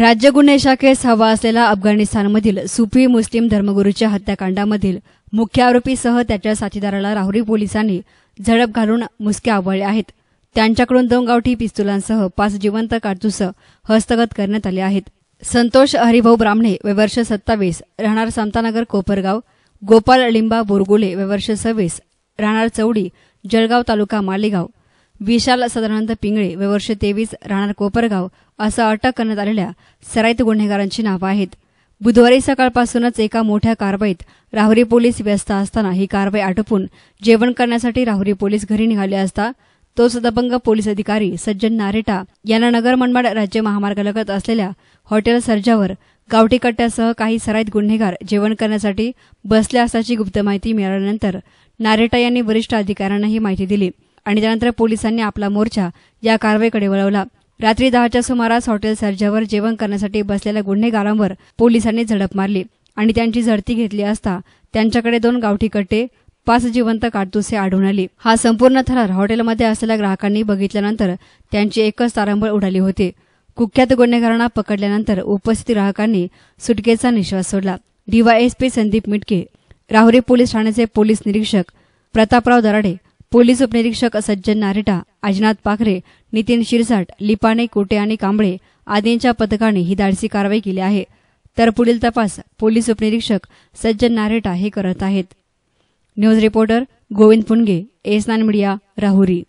राज्य गुन्हे शाखेस हवा असलेला अफगाणिस्तानमधील सुफी मुस्लिम धर्मगुरूच्या हत्याकांडामधील मुख्य आरोपीसह त्याच्या साथीदाराला राहुरी पोलिसांनी झडप घालून मुसके आवळले आहेत त्यांच्याकडून दोन गावठी पिस्तुलांसह पाच जिवंत कारतूस हस्तगत करण्यात आले आहेत संतोष हरिभाऊ ब्राह्मणे वर्ष सत्तावीस राहणार समतानगर कोपरगाव गोपाल लिंबा बोरगुले वर्ष सव्वीस राहणार चौडी जळगाव तालुका मालेगाव विशाल सदानंद पिंगळे व वर्ष तेवीस राहणार कोपरगाव असं अटक करण्यात आलेल्या सराईत गुन्हेगारांची नावं आहेत बुधवारी सकाळपासूनच एका मोठ्या कारवाईत राहुरी पोलीस व्यस्त असताना ही कारवाई आटोपून जेवण करण्यासाठी राहुरी पोलीस घरी निघाले असता तोच दबंग पोलीस अधिकारी सज्जन नारेटा यांना नगर मनमाड राज्य महामार्गालगत असलेल्या हॉटेल सर्जावर गावठी कट्ट्यासह काही सराईत गुन्हेगार जेवण करण्यासाठी बसले असल्याची गुप्त माहिती मिळाल्यानंतर नारेटा यांनी वरिष्ठ अधिकाऱ्यांना ही माहिती दिली आणि त्यानंतर पोलिसांनी आपला मोर्चा या कारवाईकडे वळवला रात्री दहाच्या सुमारास हॉटेल सर्जावर जेवण करण्यासाठी बसलेल्या गुन्हेगारांवर पोलिसांनी झडप मारली आणि त्यांची झडती घेतली असता त्यांच्याकडे दोन गावठी कट्टे पाच जिवंत काडतुसे आढळून आली हा संपूर्ण थरार हॉटेलमध्ये असलेल्या ग्राहकांनी बघितल्यानंतर त्यांची एकच तारांबळ उडाली होती कुख्यात गुन्हेगारांना पकडल्यानंतर उपस्थित ग्राहकांनी सुटकेचा निश्वास सोडला डीवायएसपी संदीप मिटके राहुरी पोलीस ठाण्याचे पोलीस निरीक्षक प्रतापराव दराडे पोलीस उपनिरीक्षक सज्जन नारेटा अजनाथ पाखरे नितीन शिरसाट लिपाने कोटे आणि कांबळे आदींच्या पथकाने ही धाडसी कारवाई केली आहे तर पुढील तपास पोलीस उपनिरीक्षक सज्जन नारेटा हे करत आहेत न्यूज रिपोर्टर गोविंद पुणगे एसनान मीडिया राहुरी